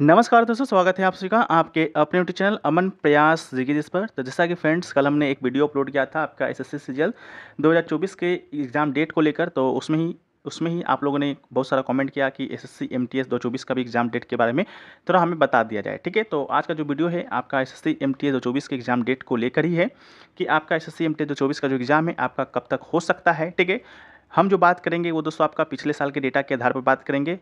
नमस्कार दोस्तों स्वागत है आप सभी का आपके अपने यूट्यूब चैनल अमन प्रयास जिगी जिस पर तो जैसा कि फ्रेंड्स कल हमने एक वीडियो अपलोड किया था आपका एस एस सीजल 2024 के एग्ज़ाम डेट को लेकर तो उसमें ही उसमें ही आप लोगों ने बहुत सारा कमेंट किया कि S S C M T S दो चौबीस का भी एग्जाम डेट के बारे में थोड़ा हमें बता दिया जाए ठीक है तो आज का जो वीडियो है आपका S S C M T S दो चौबीस के एग्जाम डेट को लेकर ही है कि आपका S S C M T S दो चौबीस का जो एग्ज़ाम है आपका कब तक हो सकता है ठीक है हम जो बात करेंगे वो दोस्तों आपका पिछले साल के डेटा के आधार पर बात करेंगे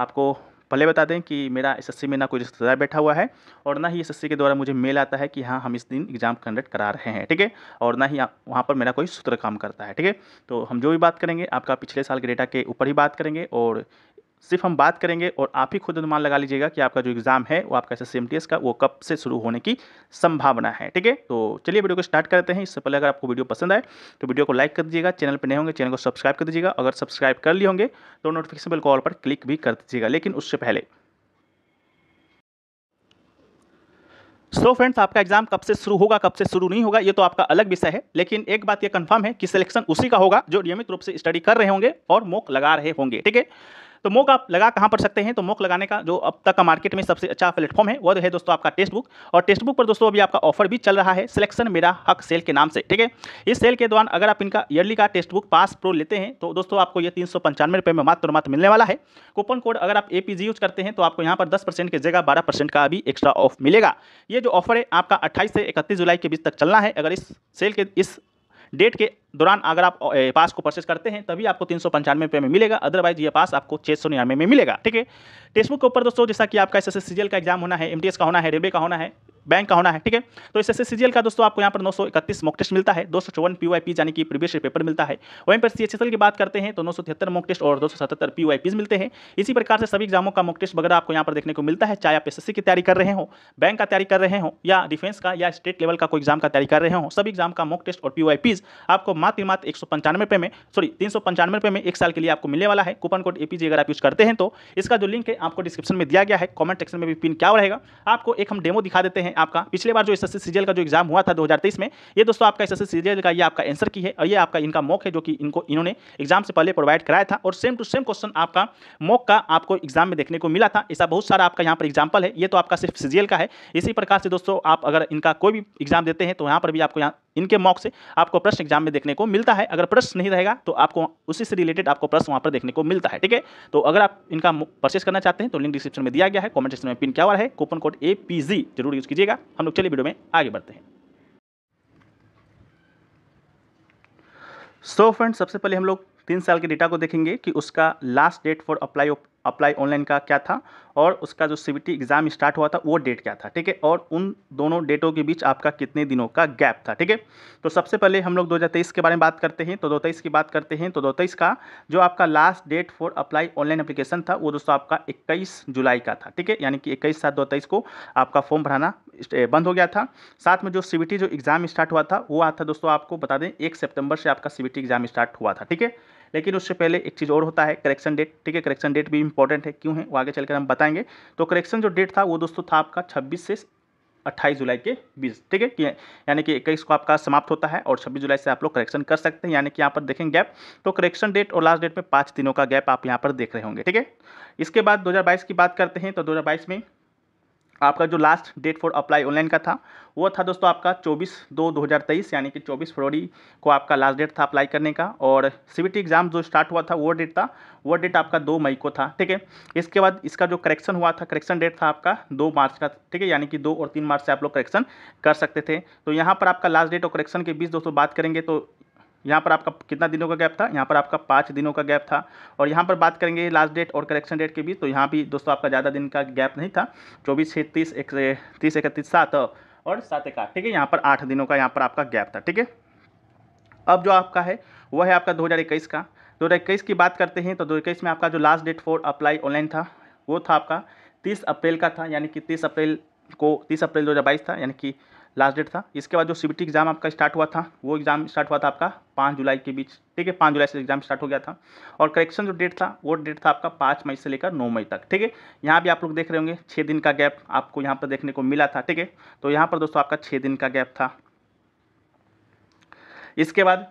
आपको पहले बता दें कि मेरा एसएससी में ना कोई रिश्तेदार बैठा हुआ है और ना ही एसएससी के द्वारा मुझे मेल आता है कि हाँ हम इस दिन एग्ज़ाम कंडक्ट करा रहे हैं ठीक है और ना ही वहाँ पर मेरा कोई सूत्र काम करता है ठीक है तो हम जो भी बात करेंगे आपका पिछले साल के डेटा के ऊपर ही बात करेंगे और सिर्फ हम बात करेंगे और आप ही खुद अनुमान लगा लीजिएगा कि आपका जो एग्ज़ाम है वो आपका एस एस का वो कब से शुरू होने की संभावना है ठीक है तो चलिए वीडियो को स्टार्ट करते हैं इससे पहले अगर आपको वीडियो पसंद आए तो वीडियो को लाइक कर दीजिएगा चैनल पर नए होंगे चैनल को सब्सक्राइब कर दीजिएगा अगर सब्सक्राइब कर लिए होंगे तो नोटिफिकेशन बिल कॉल पर क्लिक भी कर दीजिएगा लेकिन उससे पहले सो so फ्रेंड्स आपका एग्जाम कब से शुरू होगा कब से शुरू नहीं होगा ये तो आपका अलग विषय है लेकिन एक बात ये कंफर्म है कि सिलेक्शन उसी का होगा जो नियमित रूप से स्टडी कर रहे होंगे और मोक लगा रहे होंगे ठीक है तो मोक आप लगा कहाँ पर सकते हैं तो मोक लगाने का जो अब तक का मार्केट में सबसे अच्छा प्लेटफॉर्म है वो है दोस्तों आपका टेस्ट बुक और टेक्स्ट बुक पर दोस्तों अभी आपका ऑफर भी चल रहा है सिलेक्शन मेरा हक सेल के नाम से ठीक है इस सेल के दौरान अगर आप इनका ईयरली का टेक्स्ट बुक पास प्रो लेते हैं तो दोस्तों आपको ये तीन सौ पंचानवे रुपये में मात्र मात्र मिलने वाला है कूपन कोड अगर आप ए यूज़ करते हैं तो आपको यहाँ पर दस परसेंट की जगह बारह परसेंट का अभी एक्स्ट्रा ऑफ मिलेगा ये जो ऑफर है आपका अट्ठाईस से इकतीस जुलाई के बीच तक चलना है अगर इस सेल के इस डेट के दौरान अगर आप पास को परचेस करते हैं तभी आपको तीन सौ पंचानवे रुपये में मिलेगा अदरवाइज ये पास आपको छः सौ निन्यानवे में मिलेगा ठीक है टेक्स्ट बुक के ऊपर दोस्तों जैसा कि आपका एस एस का एग्जाम होना है एम का होना है रेलवे का होना है बैंक का होना है ठीक है तो इस एस का दोस्तों आपको यहाँ पर नौ सौ इकतीस मॉक टेस्ट मिलता है दो सौ चौवन पी यानी कि प्रीवियस पेपर मिलता है वहीं पर सी की बात करते हैं तो नौ सौ तिहत्तर मॉक टेस्ट और दो सौ सतहत्तर पी मिलते हैं इसी प्रकार से सभी एग्जामों का मॉक टेस्ट वगैरह आपको यहाँ पर देखने को मिलता है चाहे आप एस की तैयारी कर रहे हो बैंक का तैयारी कर रहे हो या डिफेंस का या स्टेट लेवल का कोई एग्जाम का तैयारी कर रहे हो सभी एग्जाम का मॉक टेस्ट और पी आपको मात्र मात्र एक सौ पंचानवे रुपये में सॉरी तीन सौ पंचानवे रुपये में एक साल के लिए आपको मिलने वाला है कूपन कोड एपीजी अगर आप यूज करते हैं तो इसका जो लिंक है आपको डिस्क्रिप्शन में दिया गया है कॉमेंट सेक्शन में भी पिन क्या रहेगा आपको एक हम डेमो दिखा देते हैं है आपका पिछले बार जो एस एस का जो एग्जाम हुआ था 2023 में ये दोस्तों आपका एस एस का ये आपका आंसर की है और ये आपका इनका मॉक है जो कि इनको इन्होंने एग्जाम से पहले प्रोवाइड कराया था और सेम टू सेम क्वेश्चन आपका मॉक का आपको एग्जाम में देखने को मिला था ऐसा बहुत सारा आपका यहाँ पर एग्जाम्पल है ये तो आपका सिर्फ सीजीएल का है इसी प्रकार से दोस्तों आप अगर इनका कोई भी एग्जाम देते हैं तो यहाँ पर भी आपको यहाँ इनके मॉक से आपको प्रश्न एग्जाम में देखने को मिलता है अगर प्रश्न नहीं रहेगा तो आपको उसी से रिलेटेड आपको प्रश्न वहाँ पर देखने को मिलता है ठीक है तो अगर आप इनका परचेस करना चाहते हैं तो लिंक डिस्क्रिप्शन में दिया गया है कॉमेंट सेक्शन में पिन क्या हुआ है कूपन कोड ए जरूर यूज कीजिए कीजिएगा हम लोग चलिए वीडियो में आगे बढ़ते हैं सो so फ्रेंड्स सबसे पहले हम लोग तीन साल के डेटा को देखेंगे कि उसका last date for apply apply online का क्या था और उसका जो सीबीटी एग्ज़ाम स्टार्ट हुआ था वो डेट क्या था ठीक है और उन दोनों डेटों के बीच आपका कितने दिनों का गैप था ठीक है तो सबसे पहले हम लोग 2023 के बारे में बात करते हैं तो दो की बात करते हैं तो दो का जो आपका last date for apply online application था वो दोस्तों आपका इक्कीस जुलाई का था ठीक है यानी कि इक्कीस सात दो को आपका फॉर्म भराना बंद हो गया था साथ में जो सीबीटी जो एग्ज़ाम स्टार्ट हुआ था वो आता था दोस्तों आपको बता दें एक सितंबर से आपका सी एग्ज़ाम स्टार्ट हुआ था ठीक है लेकिन उससे पहले एक चीज़ और होता है करेक्शन डेट ठीक है करेक्शन डेट भी इंपॉर्टेंट है क्यों है वो आगे चलकर हम बताएंगे तो करेक्शन जो डेट था वो दोस्तों था आपका छब्बीस से अट्ठाईस जुलाई के बीच ठीक है यानी कि इक्कीस को आपका समाप्त होता है और छब्बीस जुलाई से आप लोग करेक्शन कर सकते हैं यानी कि यहाँ पर देखें गैप तो करेक्शन डेट और लास्ट डेट में पाँच दिनों का गैप आप यहाँ पर देख रहे होंगे ठीक है इसके बाद 2022 की बात करते हैं तो 2022 में आपका जो last date for apply online का था वो था दोस्तों आपका 24 दो 2023 यानी कि 24 फरवरी को आपका लास्ट डेट था अप्लाई करने का और सीबीटी एग्ज़ाम जो स्टार्ट हुआ था वो डेट था वो डेट आपका 2 मई को था ठीक है इसके बाद इसका जो करेक्शन हुआ था करेक्शन डेट था आपका 2 मार्च का ठीक है यानी कि 2 और 3 मार्च से आप लोग करेक्शन कर सकते थे तो यहाँ पर आपका लास्ट डेट और करेक्शन के बीच दोस्तों बात करेंगे तो यहाँ पर आपका कितना दिनों का गैप था यहाँ पर आपका पाँच दिनों का गैप था और यहाँ पर बात करेंगे लास्ट डेट और करेक्शन डेट के बीच तो यहाँ भी दोस्तों आपका ज़्यादा दिन का गैप नहीं था चौबीस छः तीस एक तीस इकतीस सात और सात एक आठ ठीक है यहाँ पर आठ दिनों का यहाँ पर आपका गैप था ठीक है अब जो आपका है वह है आपका दो का दो की बात करते हैं तो दो में आपका जो last date for apply online था वो था आपका तीस अप्रैल का था यानी कि तीस अप्रैल को तीस अप्रैल दो था यानी कि लास्ट डेट था इसके बाद जो सी एग्ज़ाम आपका स्टार्ट हुआ था वो एग्ज़ाम स्टार्ट हुआ था आपका पाँच जुलाई के बीच ठीक है पाँच जुलाई से एग्ज़ाम स्टार्ट हो गया था और करेक्शन जो डेट था वो डेट था आपका पाँच मई से लेकर नौ मई तक ठीक है यहाँ भी आप लोग देख रहे होंगे छः दिन का गैप आपको यहाँ पर देखने को मिला था ठीक है तो यहाँ पर दोस्तों आपका छः दिन का गैप था इसके बाद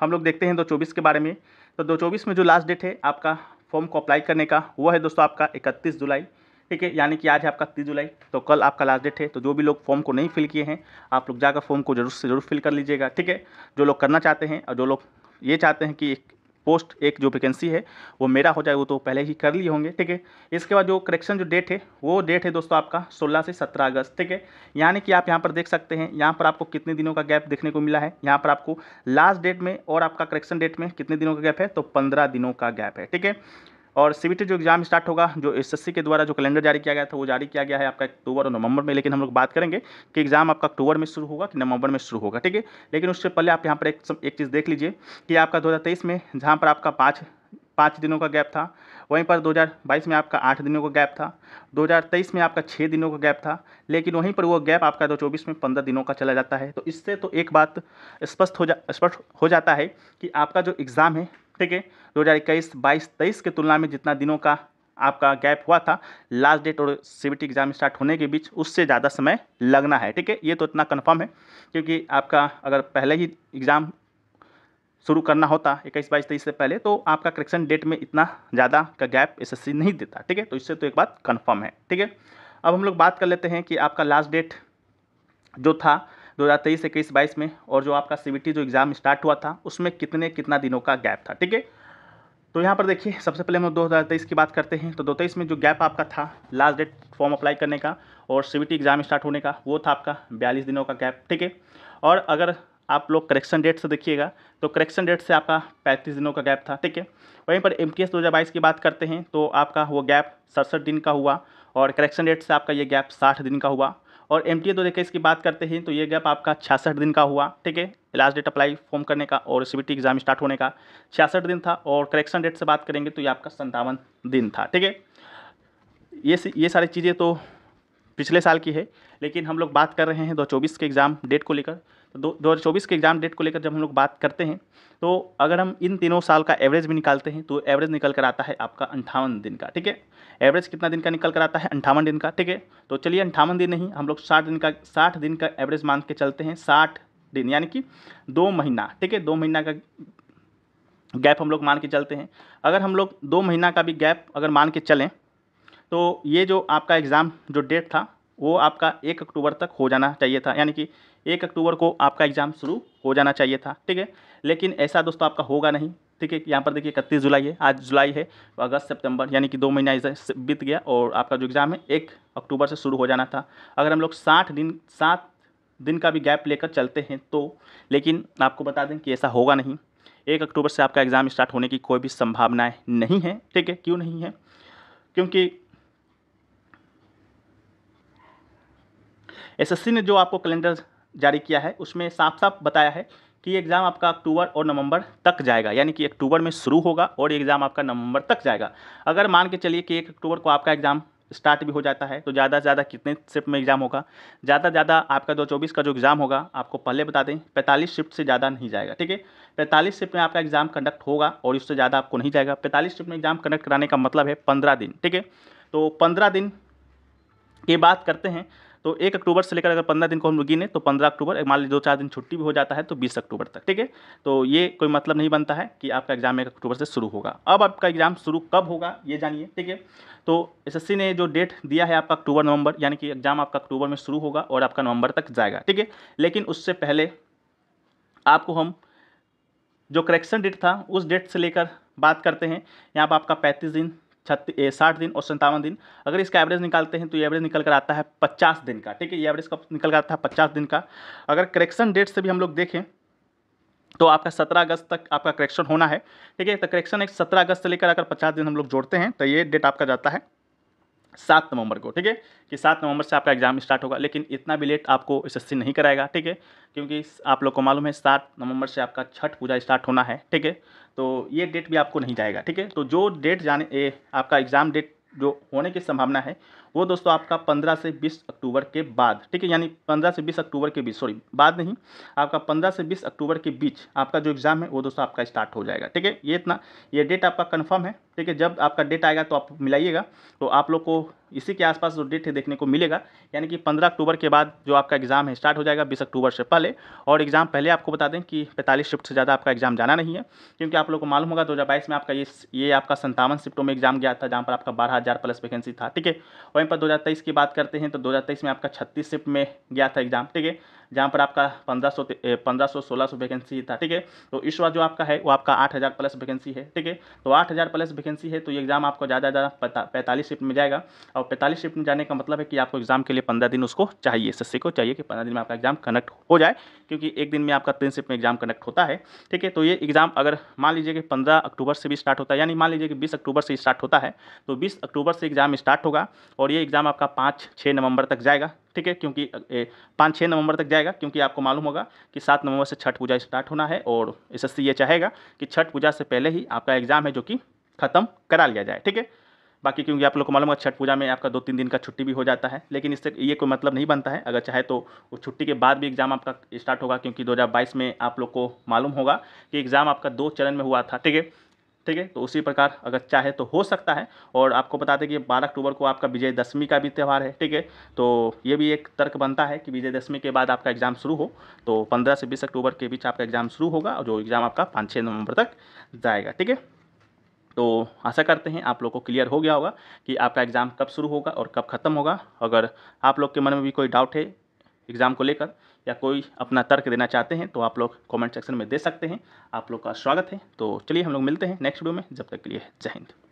हम लोग देखते हैं दो चौबीस के बारे में तो दो चौबीस में जो लास्ट डेट है आपका फॉर्म को अप्लाई करने का वो है दोस्तों आपका इकतीस जुलाई ठीक है यानी कि आज है आपका तीस जुलाई तो कल आपका लास्ट डेट है तो जो भी लोग फॉर्म को नहीं फिल किए हैं आप लोग जाकर फॉर्म को जरूर से जरूर फिल कर लीजिएगा ठीक है जो लोग करना चाहते हैं और जो लोग ये चाहते हैं कि एक पोस्ट एक जो वैकेंसी है वो मेरा हो जाए वो तो पहले ही कर लिए होंगे ठीक है इसके बाद जो करेक्शन जो डेट है वो डेट है दोस्तों आपका 16 से 17 अगस्त ठीक है यानी कि आप यहाँ पर देख सकते हैं यहाँ पर आपको कितने दिनों का गैप देखने को मिला है यहाँ पर आपको लास्ट डेट में और आपका करेक्शन डेट में कितने दिनों का गैप है तो पंद्रह दिनों का गैप है ठीक है और सीबीटी जो एग्ज़ाम स्टार्ट होगा जो एस के द्वारा जो कैलेंडर जारी किया गया था वो जारी किया गया है आपका अक्टूबर और नवंबर में लेकिन हम लोग बात करेंगे कि एग्ज़ाम आपका अक्टूबर में शुरू होगा कि नवंबर में शुरू होगा ठीक है लेकिन उससे पहले आप यहाँ पर एक एक चीज़ देख लीजिए कि आपका दो में जहाँ पर आपका पाँच पाँच दिनों का गैप था वहीं पर 2022 में आपका आठ दिनों का गैप था 2023 में आपका छः दिनों का गैप था लेकिन वहीं पर वो गैप आपका दो चौबीस में पंद्रह दिनों का चला जाता है तो इससे तो एक बात स्पष्ट हो जा स्पष्ट हो जाता है कि आपका जो एग्ज़ाम है ठीक है दो हज़ार इक्कीस बाईस तेईस की तुलना में जितना दिनों का आपका गैप हुआ था लास्ट डेट और सी एग्ज़ाम स्टार्ट होने के बीच उससे ज़्यादा समय लगना है ठीक है ये तो इतना कन्फर्म है क्योंकि आपका अगर पहले ही एग्ज़ाम शुरू करना होता इक्कीस बाईस तेईस से पहले तो आपका करेक्शन डेट में इतना ज़्यादा का गैप एसएससी नहीं देता ठीक है तो इससे तो एक बात कन्फर्म है ठीक है अब हम लोग बात कर लेते हैं कि आपका लास्ट डेट जो था दो हज़ार तेईस इक्कीस बाईस में और जो आपका सी जो एग्ज़ाम स्टार्ट हुआ था उसमें कितने कितना दिनों का गैप था ठीक है तो यहाँ पर देखिए सबसे पहले हम लोग दो हज़ार तेईस की बात करते हैं तो दो तेईस में जो गैप आपका था लास्ट डेट फॉर्म अप्लाई करने का और सी एग्ज़ाम स्टार्ट होने का वो था आपका बयालीस दिनों का गैप ठीक है और अगर आप लोग करेक्शन डेट से देखिएगा तो करेक्शन डेट से आपका पैंतीस दिनों का गैप था ठीक है वहीं पर एम टी एस दो हज़ार बाईस की बात करते हैं तो आपका वो गैप सड़सठ दिन का हुआ और करेक्शन डेट से आपका ये गैप साठ दिन का हुआ और एम टी दो इसकी बात करते हैं तो ये गैप आपका छियासठ दिन का हुआ ठीक है लास्ट डेट अप्लाई फॉर्म करने का और सी एग्ज़ाम स्टार्ट होने का छियासठ दिन था और करेक्शन डेट से बात करेंगे तो ये आपका संतावन दिन था ठीक है ये ये सारी चीज़ें तो पिछले साल की है लेकिन हम लोग बात कर रहे हैं दो चौबीस के एग्ज़ाम डेट को लेकर तो दो हज़ार चौबीस के एग्ज़ाम डेट को लेकर जब हम लोग बात करते हैं तो अगर हम इन तीनों साल का एवरेज भी निकालते हैं तो एवरेज निकल कर आता है आपका अंठावन दिन का ठीक है एवरेज कितना दिन का निकल कर आता है अंठावन दिन का ठीक है तो चलिए अंठावन दिन नहीं हम लोग साठ दिन का साठ दिन का एवरेज मान के चलते हैं साठ दिन यानी कि दो महीना ठीक है दो महीना का गैप हम लोग मान के चलते हैं अगर हम लोग दो महीना का भी गैप अगर मान के चलें तो ये जो आपका एग्ज़ाम जो डेट था वो आपका एक अक्टूबर तक हो जाना चाहिए था यानी कि एक अक्टूबर को आपका एग्ज़ाम शुरू हो जाना चाहिए था ठीक है लेकिन ऐसा दोस्तों आपका होगा नहीं ठीक है यहाँ पर देखिए इकतीस जुलाई है आज जुलाई है अगस्त सितंबर यानी कि दो महीना बीत गया और आपका जो एग्ज़ाम है एक अक्टूबर से शुरू हो जाना था अगर हम लोग साठ दिन सात दिन का भी गैप लेकर चलते हैं तो लेकिन आपको बता दें कि ऐसा होगा नहीं एक अक्टूबर से आपका एग्ज़ाम स्टार्ट होने की कोई भी संभावनाएँ नहीं है ठीक है क्यों नहीं है क्योंकि एसएससी ने जो आपको कैलेंडर जारी किया है उसमें साफ साफ बताया है कि एग्ज़ाम आपका अक्टूबर और नवंबर तक जाएगा यानी कि अक्टूबर में शुरू होगा और एग्ज़ाम आपका नवंबर तक जाएगा अगर मान के चलिए कि एक अक्टूबर को आपका एग्ज़ाम स्टार्ट भी हो जाता है तो ज़्यादा से ज़्यादा कितने शिफ्ट में एग्ज़ाम होगा ज़्यादा से ज़्यादा आपका दो चौबीस का जो एग्ज़ाम होगा आपको पहले बता दें पैंतालीस शिफ्ट से ज़्यादा नहीं जाएगा ठीक है पैंतालीस शिफ्ट में आपका एग्ज़ाम कंडक्ट होगा और उससे ज़्यादा आपको नहीं जाएगा पैंतालीस शिफ्ट में एग्ज़ाम कंडक्ट कराने का मतलब है पंद्रह दिन ठीक है तो पंद्रह दिन की बात करते हैं तो एक अक्टूबर से लेकर अगर पंद्रह दिन को हम लोग गिने तो पंद्रह अक्टूबर मान लीजिए दो चार दिन छुट्टी भी हो जाता है तो बीस अक्टूबर तक ठीक है तो ये कोई मतलब नहीं बनता है कि आपका एग्जाम एक अक्टूबर से शुरू होगा अब आपका एग्जाम शुरू कब होगा ये जानिए ठीक है तो सी ने जो डेट दिया है आपका अक्टूबर नवंबर यानी कि एग्जाम आपका अक्टूबर में शुरू होगा और आपका नवंबर तक जाएगा ठीक है लेकिन उससे पहले आपको हम जो करेक्शन डेट था उस डेट से लेकर बात करते हैं यहाँ पर आपका पैंतीस दिन छत्तीस साठ दिन और संतावन दिन अगर इसका एवरेज निकालते हैं तो ये एवरेज निकल कर आता है पचास दिन का ठीक है ये एवरेज का निकल कर आता है पचास दिन का अगर करेक्शन डेट से भी हम लोग देखें तो आपका सत्रह अगस्त तक आपका करेक्शन होना है ठीक है तो करेक्शन एक सत्रह अगस्त से लेकर अगर पचास दिन हम लोग जोड़ते हैं तो ये डेट आपका जाता है सात नवंबर को ठीक है कि सात नवंबर से आपका एग्जाम स्टार्ट होगा लेकिन इतना भी लेट आपको एसएससी नहीं कराएगा ठीक है क्योंकि आप लोग को मालूम है सात नवंबर से आपका छठ पूजा स्टार्ट होना है ठीक है तो ये डेट भी आपको नहीं जाएगा ठीक है तो जो डेट जाने ए, आपका एग्ज़ाम डेट जो होने की संभावना है वो दोस्तों आपका पंद्रह से बीस अक्टूबर के बाद ठीक है यानी पंद्रह से बीस अक्टूबर के बीच सॉरी बाद नहीं आपका पंद्रह से बीस अक्टूबर के बीच आपका जो एग्ज़ाम है वो दोस्तों आपका स्टार्ट हो जाएगा ठीक है ये इतना ये डेट आपका कन्फर्म है ठीक है जब आपका डेट आएगा तो आप मिलाइएगा तो आप लोग को इसी के आसपास जो डेट है देखने को मिलेगा यानी कि पंद्रह अक्टूबर के बाद जो आपका एग्ज़ाम है स्टार्ट हो जाएगा बीस अक्टूबर से पहले और एग्ज़ाम पहले आपको बता दें कि पैंतालीस शिफ्ट से ज़्यादा आपका एग्ज़ाम जाना नहीं है क्योंकि आप लोग को मालूम होगा दो में आपका ये ये आपका संतावन शिफ्टों में एग्ज़ाम गया था जहाँ पर आपका बारह प्लस वैकेंसी था ठीक है और वहीं पर 2023 की बात करते हैं तो 2023 में आपका छत्तीस शिफ्ट में गया था एग्जाम ठीक है जहाँ पर आपका पंद्रह सौ पंद्रह सौ सोलह सौ वैकेंसी था ठीक है तो इस बार जो आपका है वो आपका आठ हज़ार प्लस वैकेंसी है ठीक है तो आठ हज़ार प्लस वैकेंसी है तो ये एग्ज़ाम आपको ज़्यादा ज़्यादा पैंतालीस शिफ्ट में जाएगा और पैंतालीस शिफ्ट में जाने का मतलब है कि आपको एग्ज़ाम के लिए पंद्रह दिन उसको चाहिए एस को चाहिए कि पंद्रह दिन में आपका एग्ज़ाम कनेक्ट हो जाए क्योंकि एक दिन में आपका तीन शिफ्ट में एग्ज़ाम कनेक्ट होता है ठीक है तो ये एग्ज़ाम अगर मान लीजिए कि पंद्रह अक्टूबर से भी स्टार्ट होता है यानी मान लीजिए कि बीस अक्टूबर से स्टार्ट होता है तो बीस अक्टूबर से एग्ज़ाम स्टार्ट होगा और और ये एग्ज़ाम आपका पाँच छः नवंबर तक जाएगा ठीक है क्योंकि पाँच छः नवंबर तक जाएगा क्योंकि आपको मालूम होगा कि सात नवंबर से छठ पूजा स्टार्ट होना है और एस ये चाहेगा कि छठ पूजा से पहले ही आपका एग्ज़ाम है जो कि ख़त्म करा लिया जाए ठीक है बाकी क्योंकि आप लोग को मालूम है छठ पूजा में आपका दो तीन दिन का छुट्टी भी हो जाता है लेकिन इससे ये कोई मतलब नहीं बनता है अगर चाहे तो उस छुट्टी के बाद भी एग्ज़ाम आपका स्टार्ट होगा क्योंकि 2022 में आप लोग को मालूम होगा कि एग्ज़ाम आपका दो चरण में हुआ था ठीक है ठीक है तो उसी प्रकार अगर चाहे तो हो सकता है और आपको बता दें कि बारह अक्टूबर को आपका विजयदशमी का भी त्यौहार है ठीक है तो ये भी एक तर्क बनता है कि विजयदशमी के बाद आपका एग्ज़ाम शुरू हो तो पंद्रह से बीस अक्टूबर के बीच आपका एग्ज़ाम शुरू होगा और जो एग्ज़ाम आपका पाँच छः नवंबर तक जाएगा ठीक है तो आशा करते हैं आप लोग को क्लियर हो गया होगा कि आपका एग्ज़ाम कब शुरू होगा और कब ख़त्म होगा अगर आप लोग के मन में भी कोई डाउट है एग्ज़ाम को लेकर या कोई अपना तर्क देना चाहते हैं तो आप लोग कमेंट सेक्शन में दे सकते हैं आप लोग का स्वागत है तो चलिए हम लोग मिलते हैं नेक्स्ट वीडियो में जब तक के लिए जय हिंद